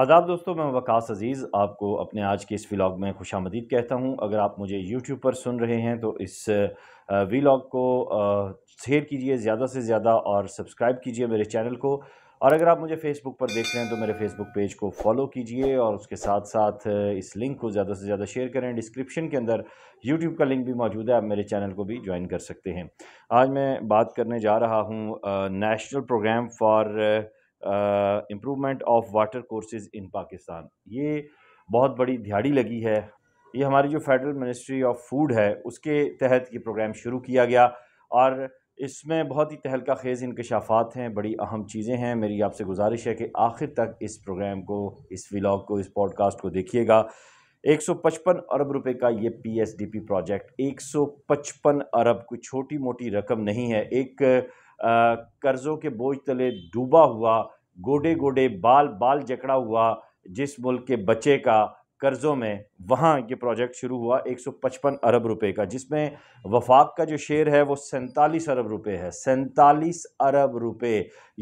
आदाब दोस्तों मैं वकास अज़ीज़ आपको अपने आज के इस व्लॉग में खुश आमदीद कहता हूँ अगर आप मुझे यूट्यूब पर सुन रहे हैं तो इस व्लॉग को शेयर कीजिए ज़्यादा से ज़्यादा और सब्सक्राइब कीजिए मेरे चैनल को और अगर आप मुझे फेसबुक पर देख रहे हैं तो मेरे फेसबुक पेज को फॉलो कीजिए और उसके साथ साथ इस लिंक को ज़्यादा से ज़्यादा शेयर करें डिस्क्रिप्शन के अंदर यूट्यूब का लिंक भी मौजूद है आप मेरे चैनल को भी ज्वाइन कर सकते हैं आज मैं बात करने जा रहा हूँ national programme for improvement of water courses in Pakistan ये बहुत बड़ी दिहाड़ी लगी है ये हमारी जो फेडरल मिनिस्ट्री ऑफ फूड है उसके तहत ये प्रोग्राम शुरू किया गया और इसमें बहुत ही तहलका खेज़ इनकशाफात हैं बड़ी अहम चीज़ें हैं मेरी आपसे गुजारिश है कि आखिर तक इस प्रोग्राम को इस व्लाग को इस पॉडकास्ट को देखिएगा 155 अरब रुपए का ये पीएसडीपी प्रोजेक्ट 155 अरब कोई छोटी मोटी रकम नहीं है एक कर्ज़ों के बोझ तले डूबा हुआ गोडे गोडे बाल बाल जकड़ा हुआ जिस मुल्क के बच्चे का कर्ज़ों में वहाँ ये प्रोजेक्ट शुरू हुआ 155 अरब रुपए का जिसमें वफाक का जो शेयर है वो सैंतालीस अरब रुपए है सैंतालीस अरब रुपए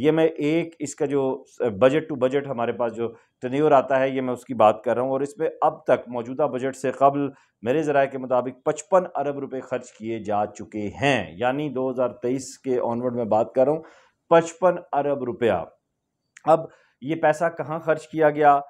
ये मैं एक इसका जो बजट टू बजट हमारे पास जो टन्योर आता है ये मैं उसकी बात कर रहा हूँ और इसमें अब तक मौजूदा बजट से कबल मेरे ज़रा के मुताबिक पचपन अरब रुपये खर्च किए जा चुके हैं यानी दो हज़ार तेईस के ऑनवर्ड में बात कर रहा हूँ पचपन अरब रुपया अब ये पैसा कहाँ खर्च किया गया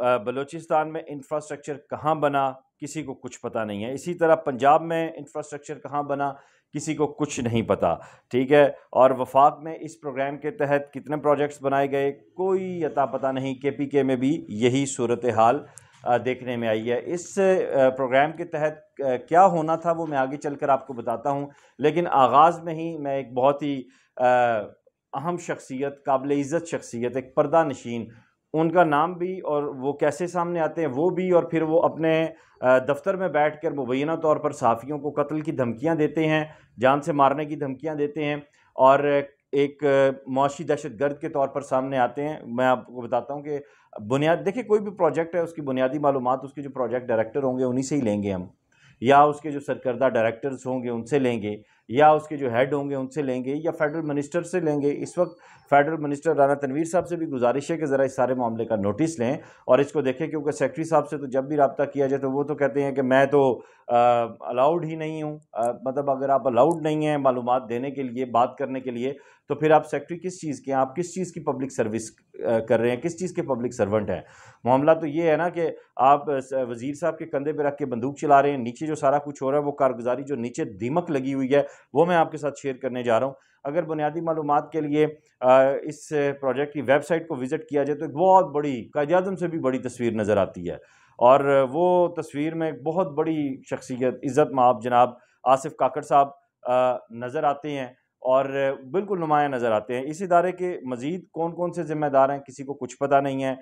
बलूचिस्तान में इंफ्रास्ट्रक्चर कहाँ बना किसी को कुछ पता नहीं है इसी तरह पंजाब में इंफ्रास्ट्रक्चर कहाँ बना किसी को कुछ नहीं पता ठीक है और वफाक में इस प्रोग्राम के तहत कितने प्रोजेक्ट्स बनाए गए कोई अता पता नहीं के पी के में भी यही सूरत हाल देखने में आई है इस प्रोग्राम के तहत क्या होना था वो मैं आगे चलकर आपको बताता हूँ लेकिन आगाज़ में ही मैं एक बहुत ही अहम शख्सियत काबिल इज़्ज़त शख्सियत एक पर्दा नशीन उनका नाम भी और वो कैसे सामने आते हैं वो भी और फिर वो अपने दफ्तर में बैठ कर मुबैना तौर पर साफ़ियों को कत्ल की धमकियाँ देते हैं जान से मारने की धमकियाँ देते हैं और एक मुशी दहशत गर्द के तौर पर सामने आते हैं मैं आपको बताता हूँ कि बुनियाद देखिए कोई भी प्रोजेक्ट है उसकी बुनियादी मालूम उसके जो प्रोजेक्ट डायरेक्टर होंगे उन्हीं से ही लेंगे हम या उसके जो सरकर्दा डायरेक्टर्स होंगे उनसे लेंगे या उसके जो हेड होंगे उनसे लेंगे या फेडरल मिनिस्टर से लेंगे इस वक्त फेडरल मिनिस्टर राना तनवीर साहब से भी गुजारिश है कि ज़रा इस सारे मामले का नोटिस लें और इसको देखें क्योंकि सेक्रेटरी साहब से तो जब भी रबता किया जाए तो वो तो कहते हैं कि मैं तो अलाउड ही नहीं हूँ मतलब अगर आप अलाउड नहीं हैं मालूम देने के लिए बात करने के लिए तो फिर आप सेक्रेटरी किस चीज़ के हैं आप किस चीज़ की पब्लिक सर्विस कर रहे हैं किस चीज़ के पब्लिक सर्वेंट हैं मामला तो ये है ना कि आप वज़ीर साहब के कंधे पर रख के बंदूक चला रहे हैं नीचे जो सारा कुछ हो रहा है वो कारगुजारी जो नीचे दीमक लगी हुई है वो मैं आपके साथ शेयर करने जा रहा हूँ अगर बुनियादी मालूम के लिए इस प्रोजेक्ट की वेबसाइट को विज़िट किया जाए तो एक बहुत बड़ी कायद से भी बड़ी तस्वीर नज़र आती है और वो तस्वीर में एक बहुत बड़ी शख्सियत इज़्ज़त माप जनाब आसिफ काकड़ साहब नज़र आते हैं और बिल्कुल नुमाया नज़र आते हैं इस इदारे के मज़ीद कौन कौन से ज़िम्मेदार हैं किसी को कुछ पता नहीं है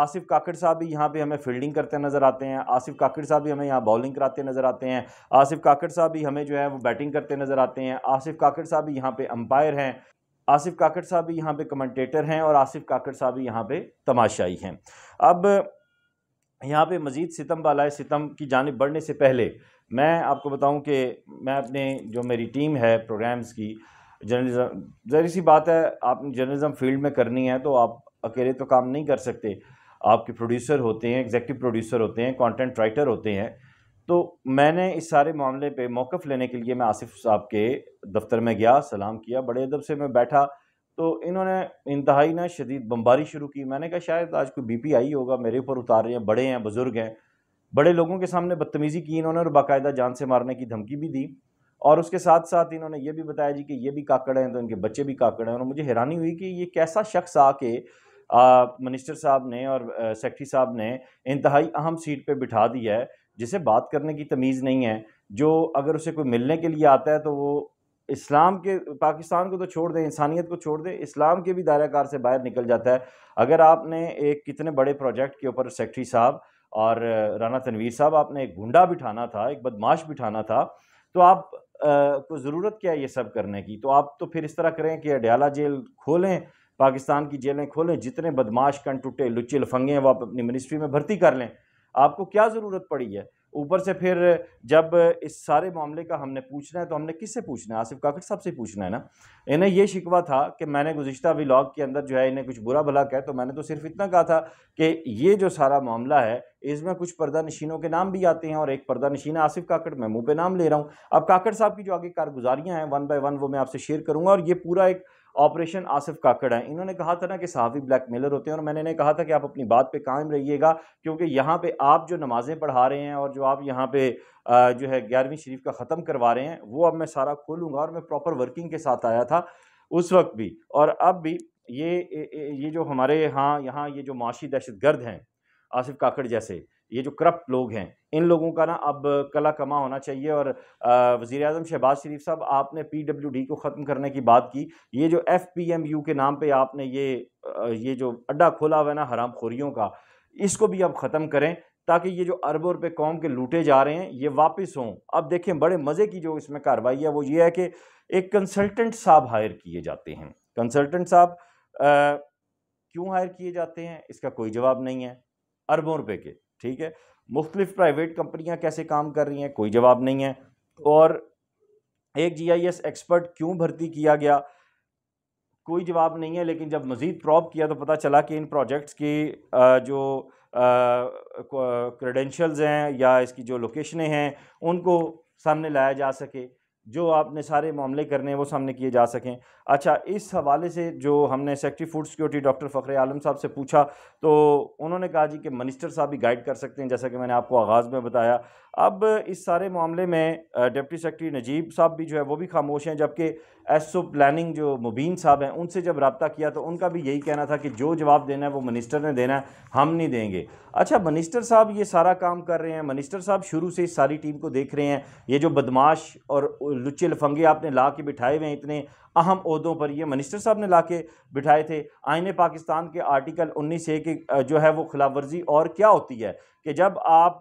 आसिफ काकड़ साहब भी यहाँ पे हमें फील्डिंग करते नज़र आते हैं आसिफ काकड़ साहब भी हमें यहाँ बॉलिंग कराते नज़र आते हैं आसिफ काकड़ साहब भी हमें जो है वो बैटिंग करते नज़र आते हैं आसिफ काकड़ साहब भी यहाँ पे अम्पायर हैं आसिफ काकड़ साहब भी यहाँ पे कमेंटेटर हैं और आसिफ काकड़ साहब भी यहाँ पे तमाशाई हैं अब यहाँ पे मज़ीद सितम बालाए सितम की जानब बढ़ने से पहले मैं आपको बताऊँ कि मैं अपने जो मेरी टीम है प्रोग्राम्स की जर्नलिज़म जहरी सी बात है आप जर्नलिज़म फील्ड में करनी है तो आप अकेले तो काम नहीं कर सकते आपके प्रोड्यूसर होते हैं एग्जेक्टिव प्रोड्यूसर होते हैं कंटेंट राइटर होते हैं तो मैंने इस सारे मामले पे मौक़ लेने के लिए मैं आसिफ साहब के दफ्तर में गया सलाम किया बड़े अदब से मैं बैठा तो इन्होंने इंतहाई ना शदीद बम्बारी शुरू की मैंने कहा शायद आज कोई बी पी आई होगा मेरे ऊपर उतार रहे हैं बड़े हैं बुज़ुर्ग हैं बड़े लोगों के सामने बदतमीज़ी की इन्होंने और बाकायदा जान से मारने की धमकी भी दी और उसके साथ साथ इन्होंने ये भी बताया जी कि ये भी काकड़ हैं तो इनके बच्चे भी काकड़ हैं और मुझे हैरानी हुई कि ये कैसा शख्स आके मिनिस्टर साहब ने और सेक्रेटरी साहब ने इंतहाई अहम सीट पर बिठा दिया है जिसे बात करने की तमीज़ नहीं है जो अगर उसे कोई मिलने के लिए आता है तो वो इस्लाम के पाकिस्तान को तो छोड़ दें इंसानियत को छोड़ दें इस्लाम के भी दायराकार से बाहर निकल जाता है अगर आपने एक कितने बड़े प्रोजेक्ट के ऊपर सेक्रेटरी साहब और राना तनवीर साहब आपने एक गुंडा बिठाना था एक बदमाश बिठाना था तो आप को ज़रूरत क्या है ये सब करने की तो आप तो फिर इस तरह करें कि अडयाला जेल खोलें पाकिस्तान की जेलें खोलें जितने बदमाश कन टूटे लुच्चे लफंगे हैं वो आप अपनी मिनिस्ट्री में भर्ती कर लें आपको क्या ज़रूरत पड़ी है ऊपर से फिर जब इस सारे मामले का हमने पूछना है तो हमने किससे पूछना है आसिफ काकड़ साहब से पूछना है ना इन्हें ये शिकवा था कि मैंने गुज्तर व्लाग के अंदर जो है इन्हें कुछ बुरा भला कहा तो मैंने तो सिर्फ इतना कहा था कि ये जो सारा मामला है इसमें कुछ पर्दा नशीनों के नाम भी आते हैं और एक पर्दा नशीन आसिफ काकड़ मैं मुँह पर नाम ले रहा हूँ अब काकड़ साहब की जो आगे कारगुजारियाँ हैं वन बाई वन वो मैं आपसे शेयर करूँगा और ये पूरा एक ऑपरेशन आसिफ काकड़ हैं इन्होंने कहा था ना कि सहाफ़ी ब्लैक मेलर होते हैं और मैंने कहा था कि आप अपनी बात पर कायम रहिएगा क्योंकि यहाँ पर आप जो नमाज़ें पढ़ा रहे हैं और जो आप यहाँ पर जो है ग्यारहवीं शरीफ का ख़त्म करवा रहे हैं वो अब मैं सारा खोलूँगा और मैं प्रॉपर वर्किंग के साथ आया था उस वक्त भी और अब भी ये ये जो हमारे यहाँ यहाँ ये जो माशी दहशत गर्द हैं आसिफ काकड़ जैसे ये जो करप्ट लोग हैं इन लोगों का ना अब कला कमा होना चाहिए और वज़ी अजम शहबाज शरीफ साहब आपने पी डब्ल्यू डी को ख़त्म करने की बात की ये जो एफ़ पी एम यू के नाम पर आपने ये ये जो अड्डा खोला हुआ है ना हराम खोरियों का इसको भी अब ख़त्म करें ताकि ये जो अरबों रुपये कौम के लूटे जा रहे हैं ये वापस हों अब देखें बड़े मज़े की जो इसमें कार्रवाई है वो ये है कि एक कंसल्टेंट साहब हायर किए जाते हैं कंसल्टेंट साहब क्यों हायर किए जाते हैं इसका कोई जवाब नहीं है अरबों रुपये के ठीक है मुख्तलिफ प्राइवेट कंपनियाँ कैसे काम कर रही हैं कोई जवाब नहीं है और एक जी आई एस एक्सपर्ट क्यों भर्ती किया गया कोई जवाब नहीं है लेकिन जब मज़ीद प्रॉप किया तो पता चला कि इन प्रोजेक्ट्स की जो क्रेडेंशल्स हैं या इसकी जो लोकेशनें हैं उनको सामने लाया जा सके जो आपने सारे मामले करने हैं वो सामने किए जा सकें अच्छा इस हवाले से जो हमने secretary food security doctor Fakhr Alam साहब से पूछा तो उन्होंने कहा जी कि मिनिस्टर साहब भी गाइड कर सकते हैं जैसा कि मैंने आपको आगाज़ में बताया अब इस सारे मामले में डिप्टी सेक्रेटरी नजीब साहब भी जो है वो भी खामोश हैं जबकि एस ओ प्लानिंग जो मुबीन साहब हैं उनसे जब रबता किया तो उनका भी यही कहना था कि जो जवाब देना है वो मिनिस्टर ने देना है हम नहीं देंगे अच्छा मिनिस्टर साहब ये सारा काम कर रहे हैं मिनिस्टर साहब शुरू से इस सारी टीम को देख रहे हैं ये जो बदमाश और लुच्चे लफंगे आपने ला के बिठाए हुए हैं इतने अहम अहदों पर ये मिनिस्टर साहब ने ला के बिठाए थे आइन पाकिस्तान के आर्टिकल उन्नीस ए के जो है वो खिलाफ वर्जी और क्या होती है कि जब आप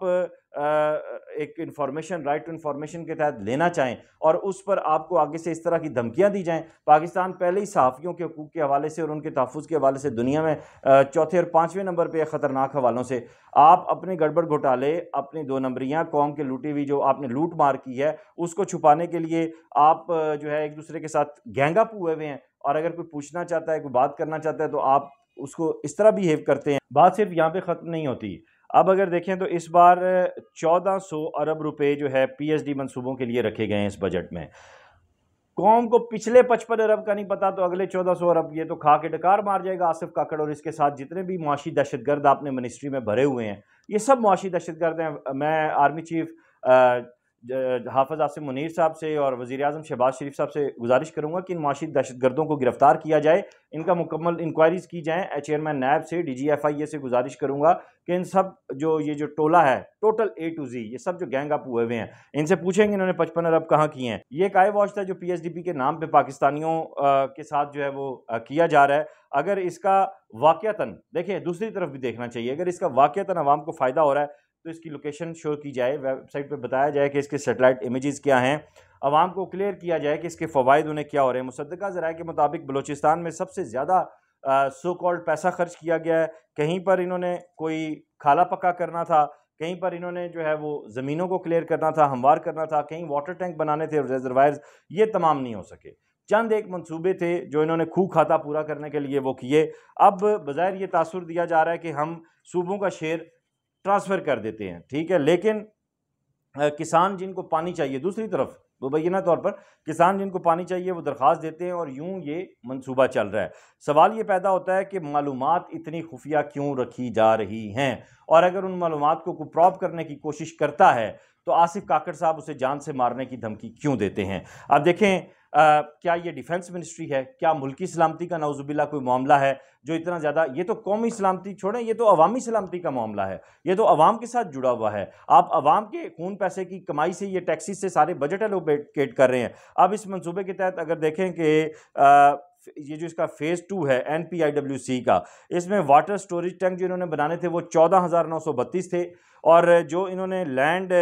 एक इंफॉर्मेशन राइट टू इंफॉर्मेशन के तहत लेना चाहें और उस पर आपको आगे से इस तरह की धमकियां दी जाएं पाकिस्तान पहले ही सहाफ़ियों के हकूक़ के हवाले से और उनके तहफ़ के हवाले से दुनिया में चौथे और पाँचवें नंबर पर ख़तरनाक हवालों से आप अपने गड़बड़ घोटाले अपनी दो नंबरियाँ कौम के लूटी हुई जो आपने लूट मार की है उसको छुपाने के लिए आप जो है एक दूसरे के साथ गहंगा हुए हुए हैं और अगर कोई पूछना चाहता है कोई बात करना चाहता है तो आप उसको इस तरह बिहेव करते हैं बात सिर्फ यहाँ पर ख़त्म नहीं होती अब अगर देखें तो इस बार 1400 अरब रुपए जो है पीएचडी मंसूबों के लिए रखे गए हैं इस बजट में कौम को पिछले पचपन अरब का नहीं पता तो अगले चौदह सौ अरब ये तो खा के डकार मार जाएगा आसिफ काकड़ और इसके साथ जितने भी मुआशी दहशतगर्द आपने मिनिस्ट्री में भरे हुए हैं ये सब मुआशी दहशतगर्द हैं मैं आर्मी चीफ हाफज आसिम मुनीर साहब से और वज़ी अजम शहबाज शरीफ साहब से गुजारिश करूँगा कि इन माशी दहशत गर्दों को गिरफ़्तार किया जाए इनका मुकम्मल इंक्वायरीज़ की जाएँ चेयरमैन नायब से डी जी एफ आई ए से गुजारिश करूँगा कि इन सब जो ये जो टोला है टोटल ए टू जी ये सब जो गैंग अप हुए हुए हैं इनसे पूछेंगे इन्होंने पचपन अरब कहाँ किए हैं ये एक आई वॉच था जो पी एच डी पी के नाम पर पाकिस्तानियों के साथ जो है वो किया जा रहा है अगर इसका वाक़ता देखिए दूसरी तरफ भी देखना चाहिए अगर इसका वाक़ता आवाम को फ़ायदा हो रहा है तो इसकी लोकेशन शो की जाए वेबसाइट पर बताया जाए कि इसके सेटेलाइट इमेज़ क्या हैं आवाम को क्लियर किया जाए कि इसके फ़वाद उन्हें क्या हो रहे हैं मुसदा ज़रा के मुताबिक बलोचिस्तान में सबसे ज़्यादा सो कॉल्ड पैसा खर्च किया गया है कहीं पर इन्होंने कोई खाला पक्का करना था कहीं पर इन्होंने जो है वो ज़मीनों को क्लियर करना था हमवार करना था कहीं वाटर टैंक बनाने थे रिजर्वायर्स ये तमाम नहीं हो सके चंद एक मंसूबे थे जो इन्होंने खूह खाता पूरा करने के लिए वो किए अब बज़ाहिर ये तासर दिया जा रहा है कि हम सूबों का शेयर ट्रांसफ़र कर देते हैं ठीक है लेकिन आ, किसान जिनको पानी चाहिए दूसरी तरफ मुबैना तौर पर किसान जिनको पानी चाहिए वो दरख्वास्त देते हैं और यूँ ये मनसूबा चल रहा है सवाल ये पैदा होता है कि मालूम इतनी खुफिया क्यों रखी जा रही हैं और अगर उन मालूम को प्रॉप करने की कोशिश करता है तो आसिफ काकड़ साहब उसे जान से मारने की धमकी क्यों देते हैं अब देखें आ, क्या ये डिफेंस मिनिस्ट्री है क्या मुल्की सलामती का नाउजुबिल्ला कोई मामला है जो इतना ज़्यादा ये तो कौमी सलामती छोड़ें ये तो अवामी सलामती का मामला है ये तो अवाम के साथ जुड़ा हुआ है आप अवाम के खून पैसे की कमाई से ये टैक्सी से सारे बजट एलोकेट कर रहे हैं अब इस मनसूबे के तहत अगर देखें कि ये जो इसका फ़ेज़ टू है N P I W C का इसमें वाटर स्टोरेज टैंक जो इन्होंने बनाने थे वो चौदह हज़ार नौ सौ बत्तीस थे और जो इन्होंने land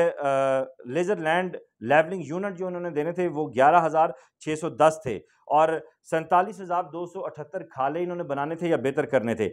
laser land levelling unit जो इन्होंने देने थे वो ग्यारह हज़ार छः सौ दस थे और सैंतालीस हज़ार दो सौ अठहत्तर खाले इन्होंने बनाने थे या बेहतर करने थे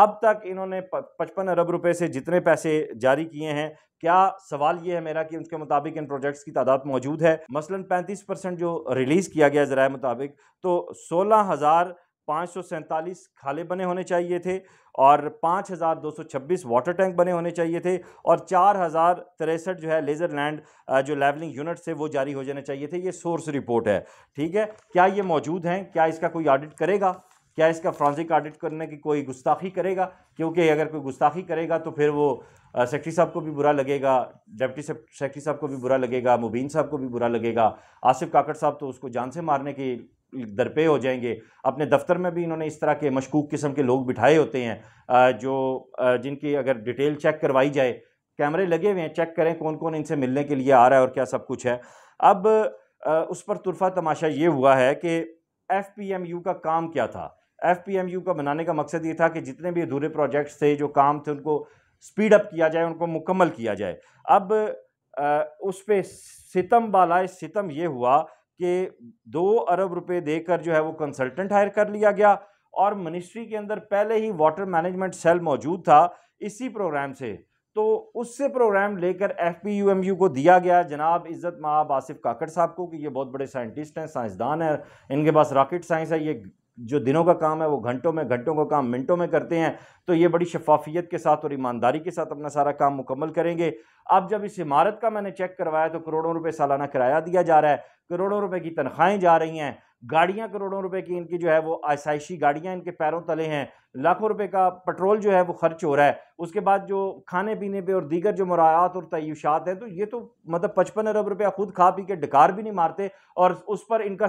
अब तक इन्होंने पचपन अरब रुपए से जितने पैसे जारी किए हैं क्या सवाल ये है मेरा कि उसके मुताबिक इन प्रोजेक्ट्स की तादाद मौजूद है मसलन पैंतीस परसेंट जो रिलीज़ किया गया ज़रा मुताबिक तो सोलह हज़ार पाँच सौ सैंतालीस खाले बने होने चाहिए थे और पाँच हज़ार दो सौ छब्बीस वाटर टैंक बने होने चाहिए थे और चार हज़ार तिरसठ जो है लेज़र लैंड जो लेवलिंग यूनिट से वो जारी हो जाने चाहिए थे ये सोर्स रिपोर्ट है ठीक है क्या ये मौजूद हैं क्या इसका कोई ऑडिट करेगा क्या इसका फ्रांसिक ऑडिट करने की कोई गुस्ताखी करेगा क्योंकि अगर कोई गुस्ताखी करेगा तो फिर वो सेक्रेटरी साहब को भी बुरा लगेगा डिप्टी सेक्रेटरी साहब को भी बुरा लगेगा मुबीन साहब को भी बुरा लगेगा आसिफ काकड़ साहब तो उसको जान से मारने की दरपे हो जाएंगे अपने दफ्तर में भी इन्होंने इस तरह के मशकूक किस्म के लोग बिठाए होते हैं जो जिनकी अगर डिटेल चेक करवाई जाए कैमरे लगे हुए हैं चेक करें कौन कौन इनसे मिलने के लिए आ रहा है और क्या सब कुछ है अब उस पर तुरफा तमाशा ये हुआ है कि एफ पी एम यू का काम क्या था एफपीएमयू का बनाने का मकसद ये था कि जितने भी अधूरे प्रोजेक्ट्स थे जो काम थे उनको स्पीड अप किया जाए उनको मुकम्मल किया जाए अब आ, उस पर सितम बालाए सितम ये हुआ कि दो अरब रुपए देकर जो है वो कंसल्टेंट हायर कर लिया गया और मिनिस्ट्री के अंदर पहले ही वाटर मैनेजमेंट सेल मौजूद था इसी प्रोग्राम से तो उससे प्रोग्राम लेकर F P U M U को दिया गया जनाब इज़्ज़त माब आसिफ काकड़ साहब को कि ये बहुत बड़े साइंटिस्ट हैं साइंसदान हैं इनके पास रॉकेट साइंस है ये जो दिनों का काम है वो घंटों में घंटों का काम मिनटों में करते हैं तो ये बड़ी शफाफियत के साथ और ईमानदारी के साथ अपना सारा काम मुकम्मल करेंगे अब जब इस इमारत का मैंने चेक करवाया तो करोड़ों रुपए सालाना किराया दिया जा रहा है करोड़ों रुपए की तनख्वाहें जा रही हैं गाड़ियां करोड़ों रुपए की इनकी जो है वो आसाइशी गाड़ियां इनके पैरों तले हैं लाखों रुपए का पेट्रोल जो है वो खर्च हो रहा है उसके बाद जो खाने पीने पे और दीगर जो मुरायात और तयशात हैं तो ये तो मतलब पचपन अरब रुपया खुद खा पी के डकार भी नहीं मारते और उस पर इनका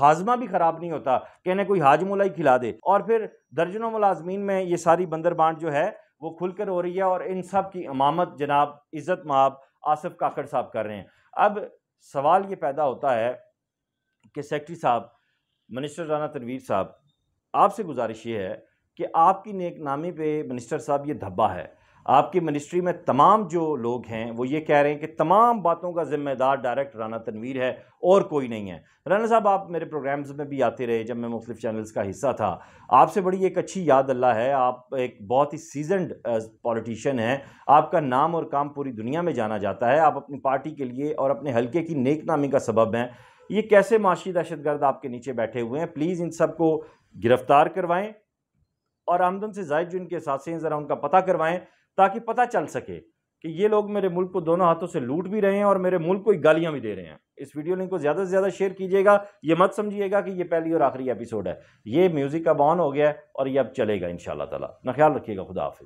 हाजमा भी ख़राब नहीं होता कहने कोई हाजमोला ही खिला दे और फिर दर्जनों मुलाजमीन में ये सारी बंदर बांट जो है वो खुल हो रही है और इन सब की अमामत जनाब इज़्ज़त माब आसफ़ काकड़ साहब कर रहे हैं अब सवाल ये पैदा होता है के सेक्रेटरी साहब मिनिस्टर राना तनवीर साहब आपसे गुजारिश ये है कि आपकी नेक नामी पर मिनिस्टर साहब ये धब्बा है आपकी मिनिस्ट्री में तमाम जो लोग हैं वो ये कह रहे हैं कि तमाम बातों का ज़िम्मेदार डायरेक्ट राना तनवीर है और कोई नहीं है राना साहब आप मेरे प्रोग्राम्स में भी आते रहे जब मैं मुख्तफ चैनल्स का हिस्सा था आपसे बड़ी एक अच्छी याद अल्लाह है आप एक बहुत ही सीजनड पॉलिटिशियन हैं आपका नाम और काम पूरी दुनिया में जाना जाता है आप अपनी पार्टी के लिए और अपने हल्के की नामी का सबब हैं ये कैसे माशी दहशत गर्द आपके नीचे बैठे हुए हैं प्लीज़ इन सब को गिरफ्तार करवाएं और आमदन से जायद जो इनके साथ हैं ज़रा उनका पता करवाएं ताकि पता चल सके कि ये लोग मेरे मुल्क को दोनों हाथों से लूट भी रहे हैं और मेरे मुल्क को गालियां भी दे रहे हैं इस वीडियो लिंक को ज़्यादा से ज़्यादा शेयर कीजिएगा ये मत समझिएगा कि ये पहली और आखिरी एपिसोड है ये म्यूज़िक का बॉन हो गया है और ये अब चलेगा इन शाला ना ख्याल रखिएगा खुदा हाफिज़